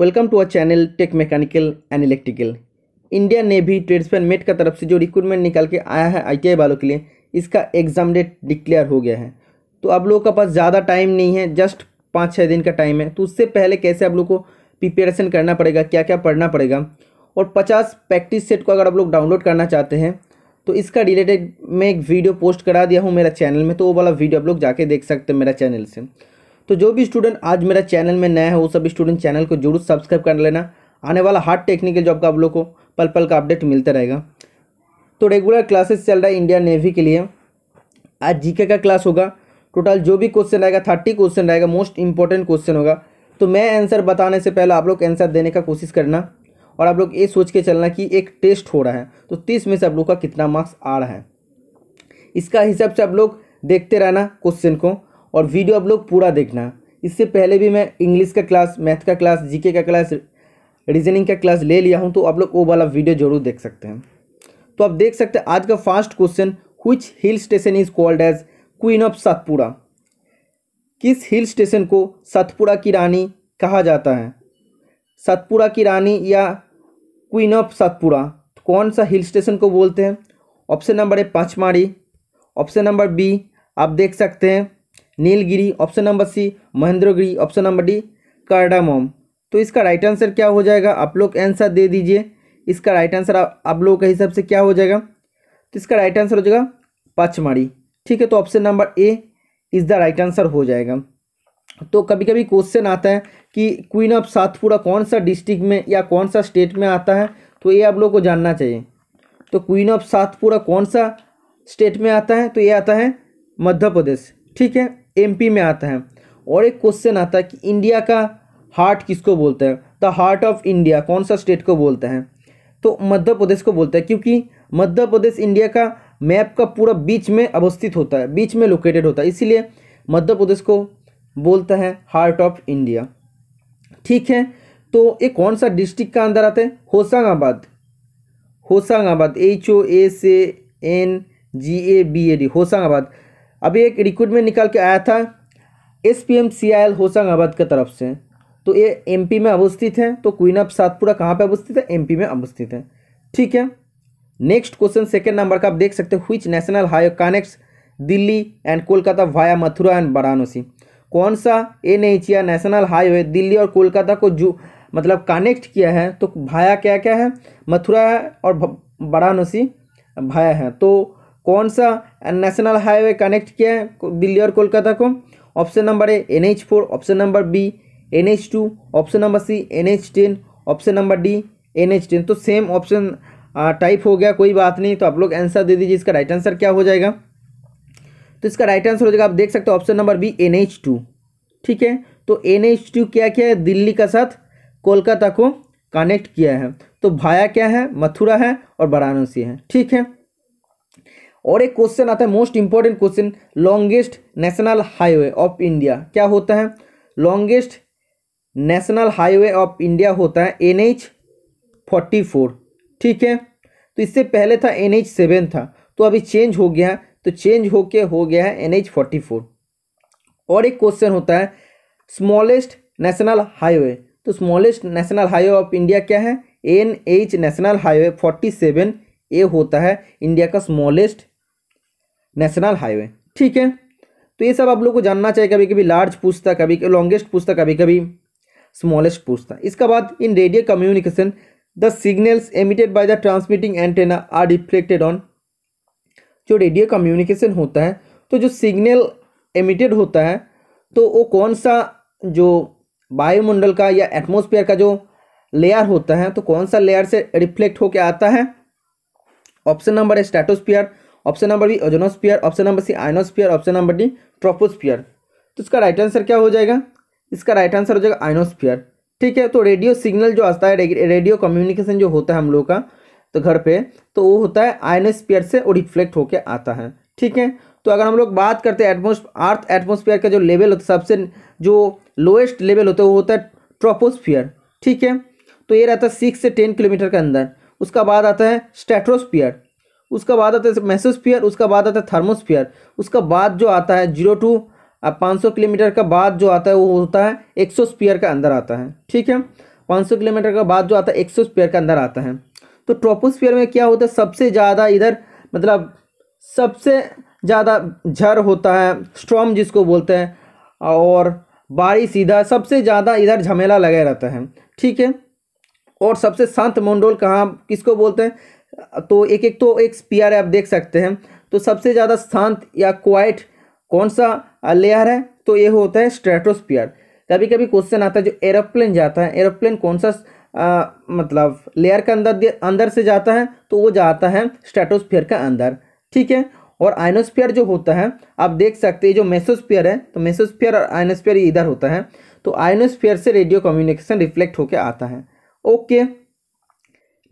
welcome to our channel tech mechanical and electrical Indian Navy tradesman mate का तरफ से जो रिक्रूटमेंट निकाल के आया है आई वालों के लिए इसका एग्ज़ाम डेट डिक्लेयर हो गया है तो आप लोगों के पास ज़्यादा टाइम नहीं है जस्ट पाँच छः दिन का टाइम है तो उससे पहले कैसे आप लोग को प्रिपेरेशन करना पड़ेगा क्या क्या पढ़ना पड़ेगा और पचास प्रैक्टिस सेट को अगर आप लोग डाउनलोड करना चाहते हैं तो इसका रिलेटेड मैं एक वीडियो पोस्ट करा दिया हूँ मेरा चैनल में तो वो वाला वीडियो आप लोग जाके देख सकते हैं मेरा चैनल से तो जो भी स्टूडेंट आज मेरा चैनल में नया है वो सब स्टूडेंट चैनल को जरूर सब्सक्राइब कर लेना आने वाला हार्ड टेक्निकल जॉब का आप लोग को पल पल का अपडेट मिलता रहेगा तो रेगुलर क्लासेस चल रहा है इंडिया नेवी के लिए आज जीके का क्लास होगा टोटल जो भी क्वेश्चन रहेगा थर्टी क्वेश्चन रहेगा मोस्ट इंपॉर्टेंट क्वेश्चन होगा तो मैं आंसर बताने से पहले आप लोग आंसर देने का कोशिश करना और आप लोग ये सोच के चलना कि एक टेस्ट हो रहा है तो तीस में से आप लोग का कितना मार्क्स आ रहा है इसका हिसाब से आप लोग देखते रहना क्वेश्चन को और वीडियो आप लोग पूरा देखना इससे पहले भी मैं इंग्लिश का क्लास मैथ का क्लास जीके का क्लास रीजनिंग का क्लास ले लिया हूँ तो आप लोग वो वाला वीडियो जरूर देख सकते हैं तो आप देख सकते हैं आज का first question which hill station is called as queen of Satpura किस हिल स्टेशन को सतपुरा की रानी कहा जाता है सतपुरा की रानी या क्वीन ऑफ सतपुरा तो कौन सा हिल स्टेशन को बोलते हैं option number A Pachmarhi option number B आप देख सकते हैं Nilgiri option number C Mahendragiri option number D cardamom तो इसका राइट आंसर क्या हो जाएगा आप लोग आंसर दे दीजिए इसका राइट आंसर आप, लोगों के हिसाब से क्या हो जाएगा तो इसका राइट आंसर हो जाएगा पचमाड़ी ठीक है तो option number A is the right answer हो जाएगा तो कभी कभी क्वेश्चन आता है कि क्वीन ऑफ सातपुरा कौन सा डिस्ट्रिक्ट में या कौन सा स्टेट में आता है तो ये आप लोग को जानना चाहिए तो क्वीन ऑफ सातपुरा कौन सा स्टेट में आता है तो ये आता है मध्य प्रदेश ठीक है एमपी में आता है और एक क्वेश्चन आता है कि इंडिया का हार्ट किसको बोलते हैं द हार्ट ऑफ इंडिया कौन सा स्टेट को बोलते हैं तो मध्य प्रदेश को बोलते हैं क्योंकि मध्य प्रदेश इंडिया का मैप का पूरा बीच में अवस्थित होता है बीच में लोकेटेड होता है इसीलिए मध्य प्रदेश को बोलता है हार्ट ऑफ इंडिया ठीक है तो ये कौन सा डिस्ट्रिक्ट का अंदर आते हैं Hoshangabad Hoshangabad H O S A N G A B A D Hoshangabad अभी एक रिक्रूटमेंट निकल के आया था S P M C I L Hoshangabad की तरफ से तो ये पी में अवस्थित है तो क्वीन ऑफ सातपुरा कहाँ पर अवस्थित है पी में अवस्थित है ठीक है नेक्स्ट क्वेश्चन सेकेंड नंबर का आप देख सकते हो हुई national highway connects Delhi and Kolkata via Mathura and Varanasi कौन सा एन एच या नेशनल हाईवे दिल्ली और कोलकाता को जो मतलब कनेक्ट किया है तो भाया क्या क्या है मथुरा और वाराणसी भाया है तो कौन सा नेशनल हाईवे कनेक्ट किया है दिल्ली और कोलकाता को option number A N H four option number B N H two option number C N H ten option number D N H ten तो सेम ऑप्शन टाइप हो गया कोई बात नहीं तो आप लोग आंसर दे दीजिए इसका राइट आंसर क्या हो जाएगा तो इसका राइट आंसर हो जाएगा आप देख सकते हो option number B N H two ठीक है तो एन एच टू क्या क्या है दिल्ली का साथ कोलकाता को कनेक्ट किया है तो भाया क्या है मथुरा है और वाराणसी है ठीक है और एक क्वेश्चन आता है most important question longest national highway of India क्या होता है longest national highway of India होता है एन एच फोर्टी फोर ठीक है तो इससे पहले था एन एच सेवन था तो अभी चेंज हो गया तो चेंज होके हो गया है एन एच फोर्टी फोर और एक क्वेश्चन होता है स्मॉलेस्ट नेशनल हाईवे तो smallest national highway of India क्या है N H national highway forty seven A होता है इंडिया का स्मॉलेस्ट नेशनल हाईवे ठीक है तो ये सब आप लोग को जानना चाहिए कभी कभी लार्ज पूछता कभी लॉन्गेस्ट पूछता कभी कभी स्मॉलेस्ट पूछता इसके बाद in radio communication the signals emitted by the transmitting antenna are reflected on जो रेडियो कम्युनिकेशन होता है तो जो सिग्नल एमिटेड होता है तो वो कौन सा जो वायुमंडल का या एटमोसफियर का जो लेयर होता है तो कौन सा लेयर से रिफ्लेक्ट होकर आता है ऑप्शन नंबर है stratosphere option number B ozonosphere option number C ionosphere option number D troposphere तो इसका राइट आंसर क्या हो जाएगा इसका राइट आंसर हो जाएगा आइनोस्फियर ठीक है तो रेडियो सिग्नल जो आता है रेडियो कम्युनिकेशन जो होता है हम लोग का तो घर पे तो वो होता है आइनोस्पियर से और रिफ्लेक्ट होकर आता है ठीक है तो अगर हम लोग बात करते हैं एटमोस अर्थ एटमोस्फियर का जो लेवल होता है सबसे जो लोएस्ट लेवल होता है वो होता है ट्रोपोस्फियर ठीक है तो ये रहता है सिक्स से टेन किलोमीटर के अंदर उसका बाद आता है स्टेट्रोस्पियर उसका बाद आता है मेसोस्फियर उसका बाद आता है थर्मोस्फियर उसका बाद जो आता है जीरो टू पाँच सौ किलोमीटर का बाद जो आता है वो होता है एक्सोस्फियर का अंदर आता है ठीक है पाँच सौ किलोमीटर का बाद जो आता है स्पेयर का अंदर आता है तो ट्रोपोस्फियर में क्या होता है सबसे ज़्यादा इधर मतलब सबसे ज़्यादा झर होता है स्ट्रॉम जिसको बोलते हैं और बारिश सीधा सबसे ज़्यादा इधर झमेला लगे रहता है ठीक है और सबसे शांत मंडोल कहाँ किसको बोलते हैं तो एक एक तो एक है आप देख सकते हैं तो सबसे ज़्यादा शांत या क्वाइट कौन सा लेयर है तो ये होता है स्ट्रेटोस्पियर कभी कभी क्वेश्चन आता है जो एरोप्लेन जाता है एरोप्लेन कौन सा आ, मतलब लेयर के अंदर अंदर से जाता है तो वो जाता है स्ट्रेटोस्फीयर के अंदर ठीक है और आइनोस्फियर जो होता है आप देख सकते हैं जो मेसोस्फियर है तो मेसोस्फियर और आइनोस्फियर इधर होता है तो आइनोस्फियर से रेडियो कम्युनिकेशन रिफ्लेक्ट होकर आता है okay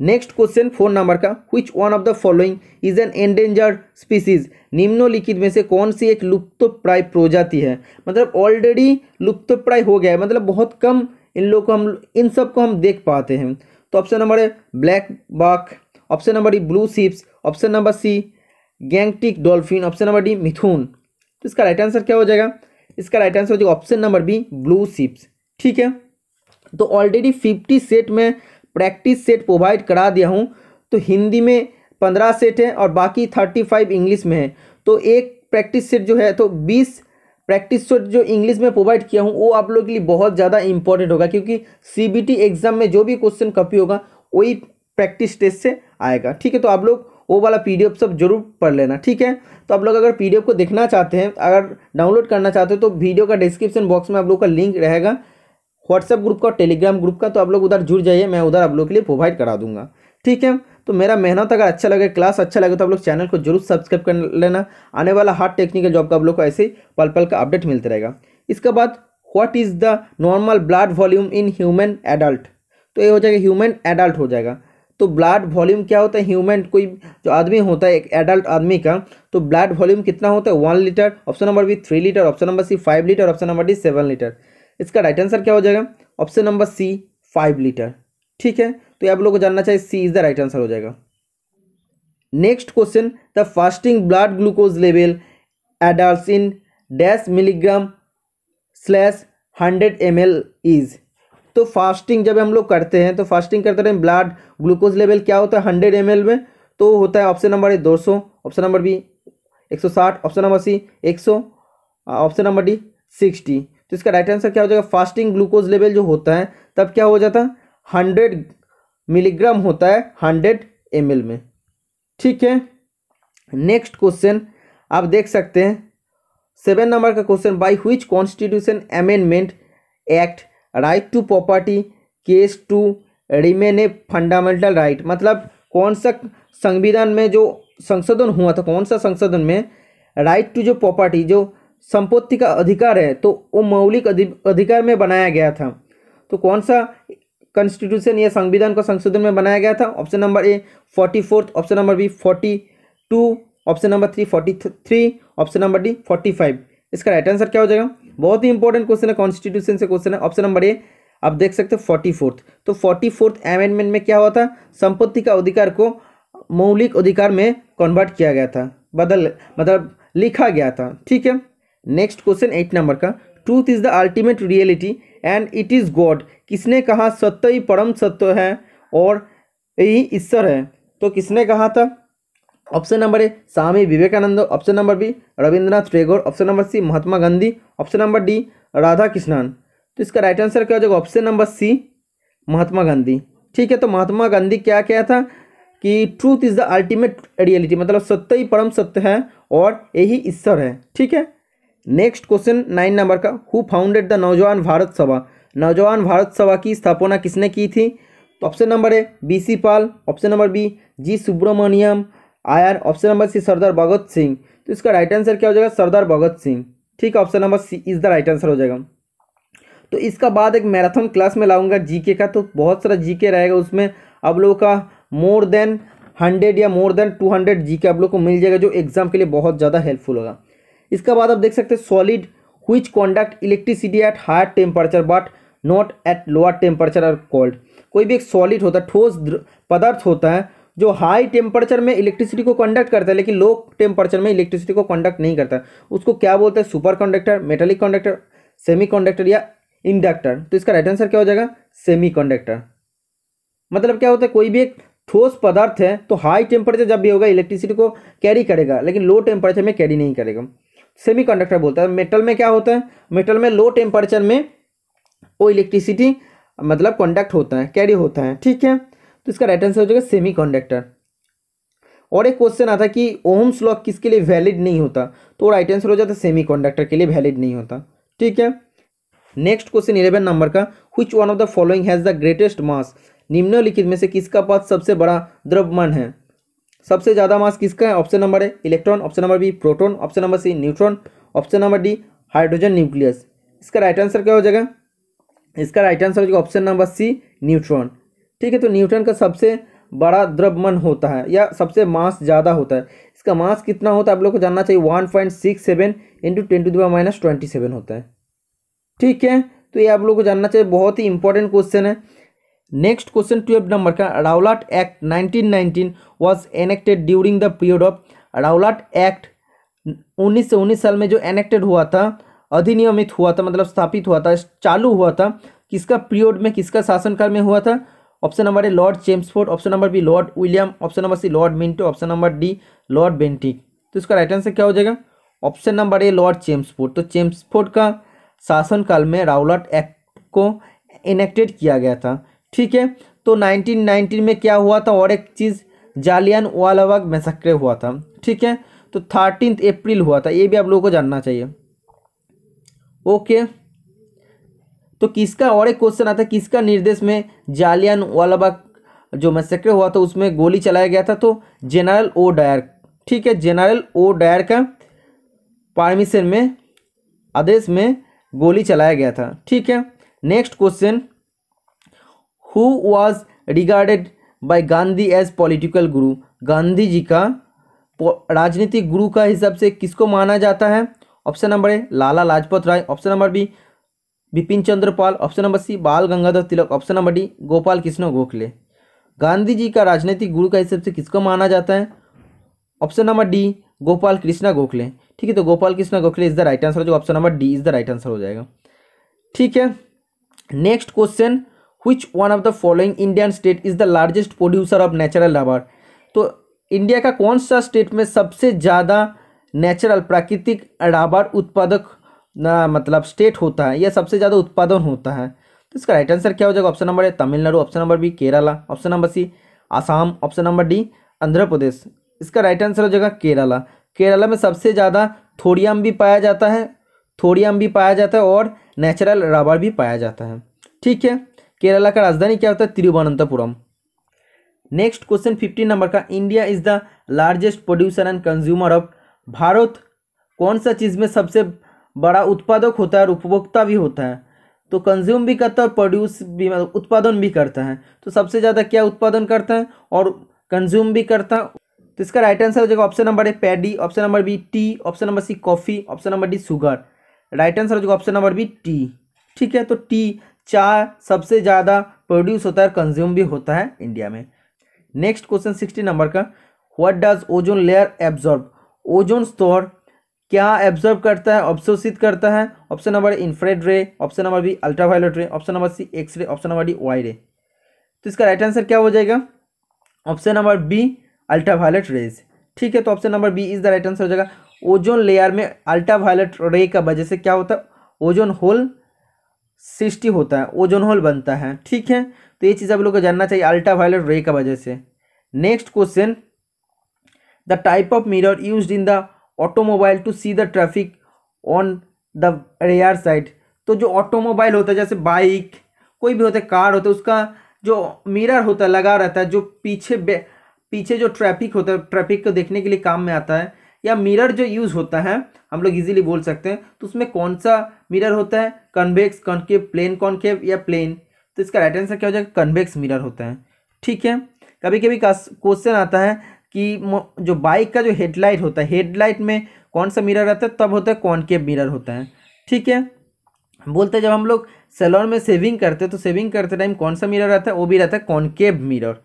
next question four number का which one of the following is an endangered species निम्नलिखित में से कौन सी एक लुप्त प्राय प्रजाति है मतलब ऑलरेडी लुप्त प्राय हो गया है मतलब बहुत कम इन लोग को हम इन सब को हम देख पाते हैं तो ऑप्शन नंबर है blackbuck option number B blue sheeps option number C Gangetic dolphin option number D mithun तो इसका राइट आंसर क्या हो जाएगा इसका राइट आंसर हो जाएगा option number B blue sheeps ठीक है तो ऑलरेडी फिफ्टी सेट में प्रैक्टिस सेट प्रोवाइड करा दिया हूँ तो हिंदी में पंद्रह सेट हैं और बाकी थर्टी फाइव इंग्लिश में है तो एक प्रैक्टिस सेट जो है तो बीस प्रैक्टिस सेट जो इंग्लिश में प्रोवाइड किया हूँ वो आप लोगों के लिए बहुत ज़्यादा इंपॉर्टेंट होगा क्योंकि सी एग्ज़ाम में जो भी क्वेश्चन कॉपी होगा वही प्रैक्टिस टेस्ट से आएगा ठीक है तो आप लोग वो वाला पी सब जरूर पढ़ लेना ठीक है तो आप लोग अगर पी को देखना चाहते हैं अगर डाउनलोड करना चाहते हैं तो वीडियो का डिस्क्रिप्शन बॉक्स में आप लोग का लिंक रहेगा व्हाट्सएप ग्रुप का टेलीग्राम ग्रुप का तो आप लोग उधर जुड़ जाइए मैं उधर आप लोग के लिए प्रोवाइड करा दूंगा ठीक है तो मेरा मेहनत अगर अच्छा लगे क्लास अच्छा लगे तो आप लोग चैनल को जरूर सब्सक्राइब कर लेना आने वाला हर टेक्निकल जॉब का आप लोग को ऐसे ही पल पल का अपडेट मिलता रहेगा इसके बाद what is the normal blood volume in human adult तो ये हो जाएगा ह्यूमन एडल्ट हो जाएगा तो ब्लड वॉल्यूम क्या होता है ह्यूमन कोई जो आदमी होता है एक एडल्ट आदमी का तो ब्लड वॉल्यूम कितना होता है one litre option number B three litre option number C five litre option number D seven litre इसका राइट आंसर क्या हो जाएगा option number C five litre ठीक है तो आप लोग को जानना चाहिए C is the right answer हो जाएगा next question the fasting blood glucose level adult in dash milligram slash hundred M is तो फास्टिंग जब हम लोग करते हैं तो फास्टिंग करते टाइम ब्लड ग्लूकोज लेवल क्या होता है हंड्रेड एम में तो होता है ऑप्शन नंबर ए दो ऑप्शन नंबर बी एक सौ साठ ऑप्शन नंबर सी एक सौ ऑप्शन नंबर डी सिक्सटी तो इसका राइट आंसर क्या हो जाएगा फास्टिंग ग्लूकोज लेवल जो होता है तब क्या हो जाता है हंड्रेड मिलीग्राम होता है हंड्रेड एम में ठीक है नेक्स्ट क्वेश्चन आप देख सकते हैं सेवन नंबर का question by which constitution amendment act right to property case to remain a fundamental right मतलब कौन सा संविधान में जो संशोधन हुआ था कौन सा संशोधन में राइट टू जो प्रॉपर्टी जो संपत्ति का अधिकार है तो वो मौलिक अधिकार में बनाया गया था तो कौन सा कॉन्स्टिट्यूशन या संविधान को संशोधन में बनाया गया था option number A forty fourth option number B forty two option number three forty three option number D forty five इसका राइट आंसर क्या हो जाएगा बहुत ही इंपॉर्टेंट क्वेश्चन है कॉन्स्टिट्यूशन से क्वेश्चन है ऑप्शन नंबर ए आप देख सकते हो फोर्टी फोर्थ तो फोर्टी फोर्थ अमेंडमेंट में क्या हुआ था संपत्ति का अधिकार को मौलिक अधिकार में कन्वर्ट किया गया था बदल मतलब लिखा गया था ठीक है नेक्स्ट क्वेश्चन एट नंबर का truth is the ultimate reality and it is God किसने कहा सत्य ही परम सत्य है और यही ईश्वर है तो किसने कहा था option number A Swami Vivekananda option number B Rabindranath Tagore option number C Mahatma Gandhi option number D Radhakrishnan तो इसका राइट आंसर क्या हो जाएगा option number C Mahatma Gandhi ठीक है तो महात्मा गांधी क्या क्या था कि truth is the ultimate reality मतलब सत्य ही परम सत्य है और यही ईश्वर है ठीक है नेक्स्ट क्वेश्चन नाइन नंबर का who founded the Naujawan Bharat सभा नौजवान भारत सभा की स्थापना किसने की थी तो option number A B C Pal option number B G Subramania Iyer option number C Sardar Bhagat Singh तो इसका राइट आंसर क्या हो जाएगा सरदार भगत सिंह ठीक है option number C is the right answer हो जाएगा तो इसका बाद एक मैराथन क्लास में लाऊंगा जीके का तो बहुत सारा जीके रहेगा उसमें आप लोगों का मोर देन हंड्रेड या more than two hundred G K आप लोग को मिल जाएगा जो एग्जाम के लिए बहुत ज़्यादा हेल्पफुल होगा इसके बाद आप देख सकते हैं solid which conduct electricity at higher temperature but not at lower temperature are called कोई भी एक सॉलिड होता है ठोस पदार्थ होता है जो हाई टेम्परेचर में इलेक्ट्रिसिटी को कंडक्ट करता है लेकिन लो टेम्परेचर में इलेक्ट्रिसिटी को कंडक्ट नहीं करता उसको क्या बोलते हैं superconductor metallic conductor semiconductor या इंडक्टर तो इसका राइट आंसर क्या हो जाएगा सेमी कंडक्टर मतलब क्या होता है कोई भी एक ठोस पदार्थ है तो हाई टेम्परेचर जब भी होगा इलेक्ट्रिसिटी को कैरी करेगा लेकिन लो टेम्परेचर में कैरी नहीं करेगा सेमी कंडक्टर बोलता है मेटल में क्या होता है मेटल में लो टेम्परेचर में वो इलेक्ट्रिसिटी मतलब कंडक्ट होता है कैरी होता है ठीक है तो इसका राइट आंसर हो जाएगा सेमी कंडक्टर और एक क्वेश्चन आता कि ओम्स लॉ किसके लिए वैलिड नहीं होता तो राइट आंसर हो जाता है सेमी कंडक्टर के लिए वैलिड नहीं होता ठीक है नेक्स्ट क्वेश्चन इलेवन नंबर का which one of the following has the greatest mass निम्नलिखित में से किसका पास सबसे बड़ा द्रव्यमान है सबसे ज़्यादा मास किसका है ऑप्शन नंबर है electron option number B proton option number C neutron option number D hydrogen nucleus इसका राइट आंसर क्या हो जाएगा इसका राइट आंसर हो जाएगा ऑप्शन नंबर सी न्यूट्रॉन ठीक है तो न्यूट्रॉन का सबसे बड़ा द्रव्यमान होता है या सबसे मास ज़्यादा होता है इसका मास कितना होता है आप लोग को जानना चाहिए one point six seven into twenty two minus twenty seven होता है ठीक है तो ये आप लोग को जानना चाहिए बहुत ही इंपॉर्टेंट क्वेश्चन है नेक्स्ट क्वेश्चन ट्वेल्व नंबर का Rowlatt Act 1919 was enacted during the period of Rowlatt Act उन्नीस सौ उन्नीस साल में जो एनेक्टेड हुआ था अधिनियमित हुआ था मतलब स्थापित हुआ था चालू हुआ था किसका पीरियड में किसका शासनकाल में हुआ था option number A Lord Chelmsford option number B Lord William option number C Lord Minto option number D Lord Bentinck तो इसका राइट आंसर क्या हो जाएगा option number A Lord Chelmsford तो चेम्सफोर्ड का शासनकाल में राउलाट एक्ट को इनेक्टेड किया गया था ठीक है तो 1919 में क्या हुआ था और एक चीज़ जालियान वालाबाग मैसक्रे हुआ था ठीक है तो थर्टीन अप्रैल हुआ था ये भी आप लोगों को जानना चाहिए ओके तो किसका और एक क्वेश्चन आता किसका निर्देश में जालियान वालाबाग जो मैसेक्रे हुआ था उसमें गोली चलाया गया था तो जनरल ओ डायर ठीक है जनरल ओ डायर का परमिशन में आदेश में गोली चलाया गया था ठीक है next question who was regarded by Gandhi as political guru Gandhi ji का राजनीतिक गुरु का हिसाब से किसको माना जाता है option number A Lala Lajpat Rai option number B Bipin Chandra Pal option number C Bal Gangadhar Tilak option number D Gopal Krishna Gokhale Gandhi ji का राजनीतिक गुरु का हिसाब से किसको माना जाता है option number D Gopal Krishna Gokhale ठीक है तो Gopal Krishna Gokhale is the right answer जो option number D is the right answer हो जाएगा ठीक है next question which one of the following Indian state is the largest producer of natural rubber तो इंडिया का कौन सा स्टेट में सबसे ज़्यादा नेचुरल प्राकृतिक रबर उत्पादक ना मतलब स्टेट होता है या सबसे ज़्यादा उत्पादन होता है तो इसका राइट आंसर क्या हो जाएगा option number A Tamil Nadu option number B Kerala option number C Assam option number D Andhra Pradesh इसका राइट आंसर हो जाएगा केरला केरला में सबसे ज़्यादा थोड़ियम भी पाया जाता है थोड़ियम भी पाया जाता है और नेचुरल रबर भी पाया जाता है ठीक है केरला का राजधानी क्या होता है Thiruvananthapuram next question fifteen number का India is the largest producer and consumer of Bharat कौन सा चीज़ में सबसे बड़ा उत्पादक होता है और उपभोक्ता भी होता है तो कंज्यूम भी करता है और प्रोड्यूस भी मतलब उत्पादन भी करता है तो सबसे ज़्यादा क्या उत्पादन करता है और कंज्यूम भी करता है तो इसका राइट आंसर हो जाएगा option number A paddy option number B tea option number C coffee option number D sugar right answer हो जाएगा ऑप्शन नंबर बी टी ठीक है तो टी चाय सबसे ज़्यादा प्रोड्यूस होता है कंज्यूम भी होता है इंडिया में नेक्स्ट क्वेश्चन सिक्सटी नंबर का what does ozone layer absorb ozone स्तर क्या एब्जॉर्ब करता है अवशोषित करता है option number infrared ray option number B ultraviolet ray option number C X ray option number D Y ray तो इसका राइट आंसर क्या हो जाएगा option number B ultraviolet rays ठीक है तो option number B is the right answer हो जाएगा ओजोन लेयर में अल्ट्रावायलेट रे का वजह से क्या होता है ओजोन होल सृष्टि होता है ओजोन होल बनता है ठीक है तो ये चीज़ आप लोग को जानना चाहिए अल्ट्रा वायलेट रे का वजह से next question the type of mirror use in the automobile to see the traffic on the rear side तो जो ऑटोमोबाइल होता है जैसे बाइक कोई भी होता है कार होता है उसका जो मिरर होता है लगा रहता है जो पीछे पीछे जो ट्रैफिक होता है ट्रैफिक को देखने के लिए काम में आता है या मिरर जो यूज़ होता है हम लोग इजीली बोल सकते हैं तो उसमें कौन सा मिरर होता है कन्वेक्स कॉन्केव प्लेन कॉन्केव या प्लेन तो इसका राइट आंसर क्या हो जाएगा कन्वेक्स मिरर होता है ठीक है कभी कभी क्वेश्चन आता है कि जो बाइक का जो हेडलाइट होता है हेडलाइट में कौन सा मिरर रहता है तब होता है कॉन्केव मिरर होता है ठीक है बोलते जब हम लोग सैलॉन में सेविंग करते हैं तो सेविंग करते टाइम कौन सा मिरर रहता है वो भी रहता है concave mirror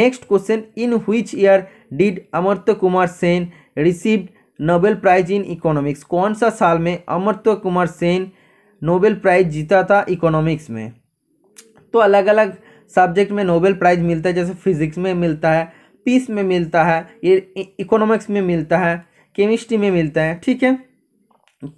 next question in which year did Amartya Kumar Sen received Nobel prize in economics कौन सा साल में अमृत कुमार सेन नोबेल प्राइज जीता था इकोनॉमिक्स में तो अलग अलग सब्जेक्ट में नोबेल प्राइज मिलता है जैसे फिजिक्स में मिलता है पीस में मिलता है ये इकोनॉमिक्स में मिलता है केमिस्ट्री में मिलता है ठीक है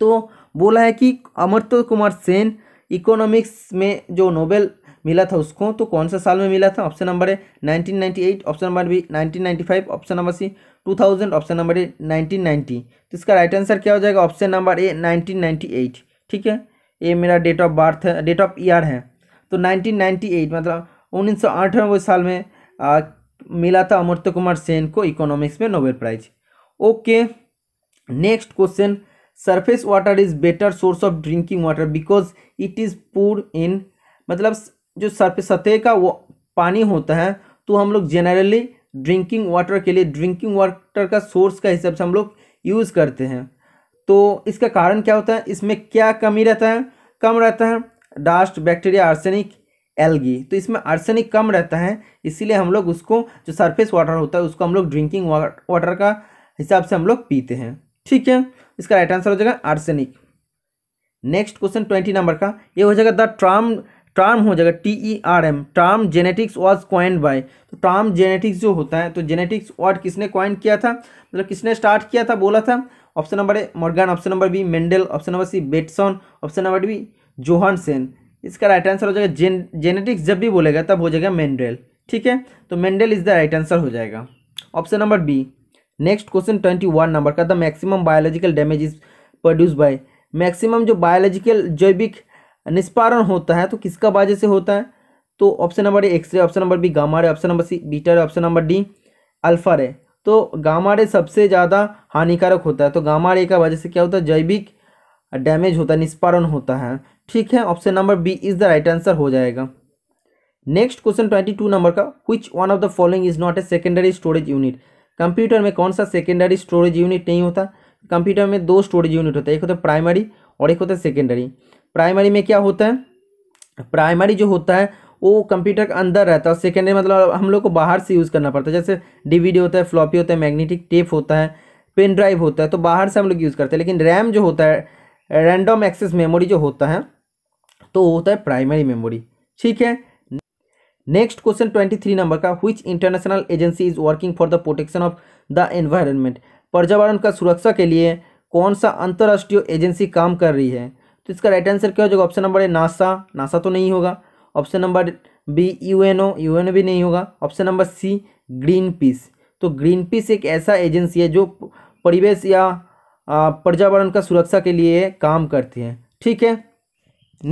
तो बोला है कि अमृत कुमार सेन इकोनॉमिक्स में जो नोबेल मिला था उसको तो कौन सा साल में मिला था ऑप्शन नंबर है 1998 option number B 1995 option number C two thousand option number A nineteen ninety तो इसका राइट आंसर क्या हो जाएगा option number A nineteen eight ठीक है ये मेरा डेट ऑफ बर्थ है डेट ऑफ ईयर है तो नाइनटीन नाइन्टी एट मतलब उन्नीस सौ अठानवे साल में आ, मिला था अमृत कुमार सेन को इकोनॉमिक्स में Nobel prize okay next question surface water is better source of drinking water because it is poor in मतलब जो सरफेस सतह का वो पानी होता है तो हम लोग जनरली ड्रिंकिंग वाटर के लिए ड्रिंकिंग वाटर का सोर्स का हिसाब से हम लोग यूज़ करते हैं तो इसका कारण क्या होता है इसमें क्या कमी रहता है कम रहता है डास्ट बैक्टीरिया आर्सेनिक एलगी तो इसमें आर्सेनिक कम रहता है इसीलिए हम लोग उसको जो सरफेस वाटर होता है उसको हम लोग ड्रिंकिंग वाटर का हिसाब से हम लोग पीते हैं ठीक है इसका राइट आंसर हो जाएगा arsenic next question twenty number का ये हो जाएगा द ट्राम टर्म हो जाएगा T E R M term genetics was coined by तो टर्म जेनेटिक्स जो होता है तो जेनेटिक्स वर्ड किसने कॉइन किया था मतलब किसने स्टार्ट किया था बोला था option number A Morgan option number B Mendel option number C Bateson option number B Sen इसका राइट आंसर हो जाएगा जेन जेनेटिक्स जब भी बोलेगा तब हो जाएगा मेंडल ठीक है तो Mendel is the right answer हो जाएगा option number B next question twenty one number का the maximum biological damage is produce by maximum जो बायोलॉजिकल जैविक निष्पारण होता है तो किसका वजह से होता है तो option number A x ray option number B gamma ray option number C beta ray option number D alpha ray तो गामा रे सबसे ज़्यादा हानिकारक होता है तो गामा रे का वजह से क्या होता है जैविक डैमेज होता है निष्पारण होता है ठीक है option number B is the right answer हो जाएगा next question twenty two number का which one of the following is not a secondary storage unit computer में कौन सा सेकेंडरी स्टोरेज यूनिट नहीं होता कंप्यूटर में दो स्टोरेज यूनिट होता है एक होता है प्राइमरी और एक होता है सेकेंडरी प्राइमरी में क्या होता है प्राइमरी जो होता है वो कंप्यूटर के अंदर रहता है और सेकेंडरी मतलब हम लोग को बाहर से यूज़ करना पड़ता है जैसे डीवीडी होता है फ्लॉपी होता है मैग्नेटिक टेप होता है पेन ड्राइव होता है तो बाहर से हम लोग यूज़ करते हैं लेकिन रैम जो होता है रैंडम एक्सेस मेमोरी जो होता है तो वो होता है प्राइमरी मेमोरी ठीक है next question twenty three number का which international agency is working for the protection of the environment पर्यावरण का सुरक्षा के लिए कौन सा अंतर्राष्ट्रीय एजेंसी काम कर रही है तो इसका राइट आंसर क्या हो जाएगा option number A NASA NASA तो नहीं होगा option number B U N O U N भी नहीं होगा option number C Greenpeace तो ग्रीन पीस एक ऐसा एजेंसी है जो परिवेश या पर्यावरण का सुरक्षा के लिए काम करती है ठीक है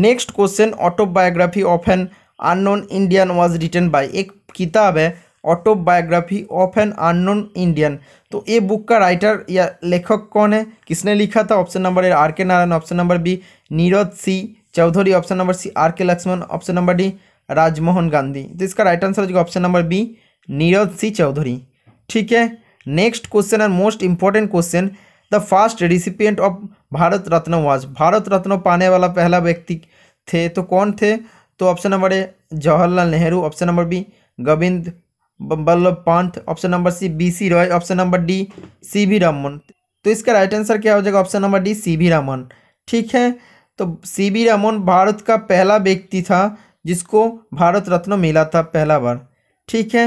next question autobiography of an unknown Indian was written by एक किताब है autobiography of an unknown Indian तो ये बुक का राइटर या लेखक कौन है किसने लिखा था option number A R K Narayan option number B Neeraj C Chaudhuri option number C R K Laxman option number D Rajmohan Gandhi तो इसका राइट आंसर हो जाएगा option number B Neeraj C Chaudhuri ठीक है next question and most important question the first recipient of Bharat Ratna was Bharat Ratna पाने वाला पहला व्यक्ति थे तो कौन थे तो option number A Jawaharlal Nehru option number B Govind Vallabh Pant option number C B C Roy option number D C V Raman तो इसका राइट आंसर क्या हो जाएगा option number D C V Raman ठीक है तो सी वी रमन भारत का पहला व्यक्ति था जिसको भारत रत्न मिला था पहला बार ठीक है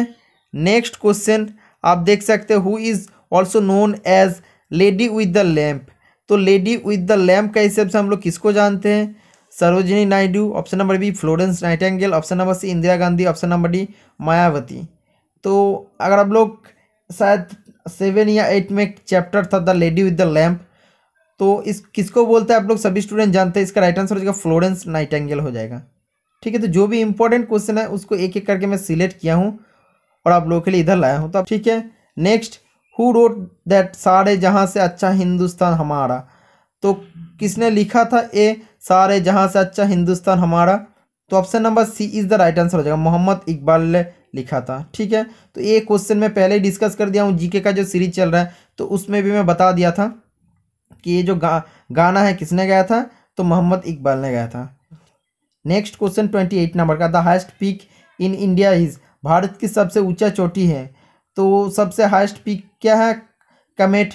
नेक्स्ट क्वेश्चन आप देख सकते हो who is also known as lady with the lamp तो लेडी विद द लैम्प के हिसाब से हम लोग किसको जानते हैं Sarojini Naidu option number B Florence Nightingale option number C Indira Gandhi option number D Mayawati तो अगर आप लोग शायद सेवन या एट में चैप्टर था the lady with the lamp तो इस किसको बोलते हैं आप लोग सभी स्टूडेंट जानते हैं इसका राइट आंसर हो जाएगा फ्लोरेंस नाइटेंगल हो जाएगा ठीक है तो जो भी इंपॉर्टेंट क्वेश्चन है उसको एक एक करके मैं सिलेक्ट किया हूँ और आप लोगों के लिए इधर लाया हूँ तो आप ठीक है नेक्स्ट हु रोट दैट सारे जहाँ से अच्छा हिंदुस्तान हमारा तो किसने लिखा था ए सारे जहाँ से अच्छा हिंदुस्तान हमारा तो option number C is the right answer हो जाएगा मोहम्मद इकबाल ने लिखा था ठीक है तो ये क्वेश्चन मैं पहले ही डिस्कस कर दिया हूँ जीके का जो सीरीज चल रहा है तो उसमें भी मैं बता दिया था कि ये जो गा गाना है किसने गाया था तो मोहम्मद इकबाल ने गाया था next question twenty eight number का the highest peak in India is Bharat की सबसे ऊंचा चोटी है तो सबसे हाइस्ट पीक क्या है Kamet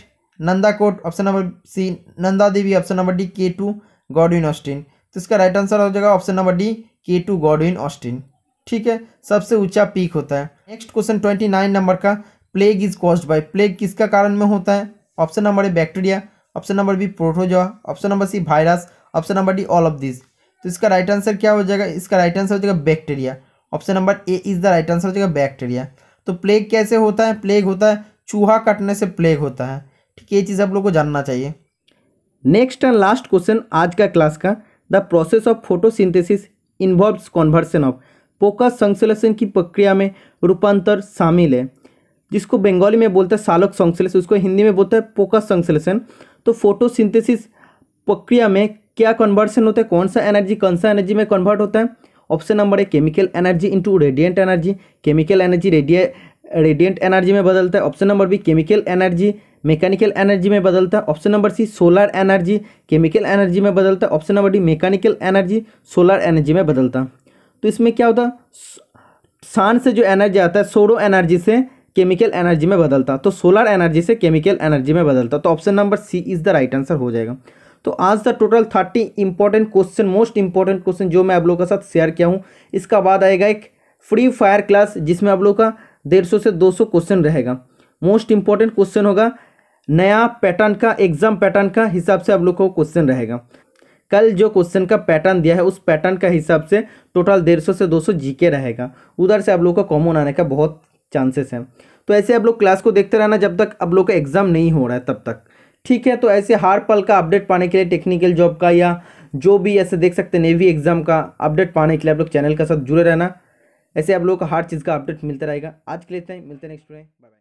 Nanda Kot option number C Nanda Devi option number D K two Godwin Austen तो इसका राइट आंसर हो जाएगा option number D K two Godwin Austen ठीक है सबसे ऊंचा पीक होता है next question twenty nine number का plague is cause by plague किसका कारण में होता है option number A bacteria option number B protozoa option number C virus option number D all of this तो इसका राइट आंसर क्या हो जाएगा इसका राइट आंसर हो जाएगा bacteria option number A is the right answer हो जाएगा बैक्टीरिया तो प्लेग कैसे होता है प्लेग होता है चूहा कटने से प्लेग होता है ठीक है ये चीज़ आप लोग को जानना चाहिए नेक्स्ट एंड लास्ट क्वेश्चन आज का क्लास का the process of photosynthesis involve conversion of पोकस संश्लेषण की प्रक्रिया में रूपांतर शामिल है जिसको बंगाली में बोलते हैं सालक संश्लेषण उसको हिंदी में बोलते हैं पोकस संश्लेषण तो फोटोसिंथेसिस प्रक्रिया में क्या कन्वर्सन होता है कौन सा एनर्जी कौन सा एनर्जी में कन्वर्ट होता है option number A chemical energy into radiant energy chemical energy रेडिय रेडियंट एनर्जी में बदलता है option number B chemical energy mechanical energy में बदलता है option number C solar energy chemical energy में बदलता है option number D mechanical energy solar energy में बदलता तो इसमें क्या होता सान से जो एनर्जी आता है सोरो एनर्जी से केमिकल एनर्जी में बदलता तो सोलर एनर्जी से केमिकल एनर्जी में बदलता तो option number C is the right answer हो जाएगा तो आज the total thirty important question most important question जो मैं आप लोगों के साथ शेयर किया हूँ इसका बाद आएगा एक फ्री फायर क्लास जिसमें आप लोग का डेढ़ सौ से दो सौ क्वेश्चन रहेगा मोस्ट इंपॉर्टेंट क्वेश्चन होगा नया पैटर्न का एग्जाम पैटर्न का हिसाब से आप लोग को क्वेश्चन रहेगा कल जो क्वेश्चन का पैटर्न दिया है उस पैटर्न का हिसाब से टोटल डेढ़ सौ से दो सौ जी के रहेगा उधर से आप लोग का कॉमन आने का बहुत चांसेस हैं तो ऐसे आप लोग क्लास को देखते रहना जब तक आप लोग का एग्ज़ाम नहीं हो रहा है तब तक ठीक है तो ऐसे हर पल का अपडेट पाने के लिए टेक्निकल जॉब का या जो भी ऐसे देख सकते हैं नेवी एग्ज़ाम का अपडेट पाने के लिए आप लोग चैनल के साथ जुड़े रहना ऐसे आप लोग का हर चीज़ का अपडेट मिलता रहेगा आज के लिए इतना ही मिलते नेक्स्ट बाय बाय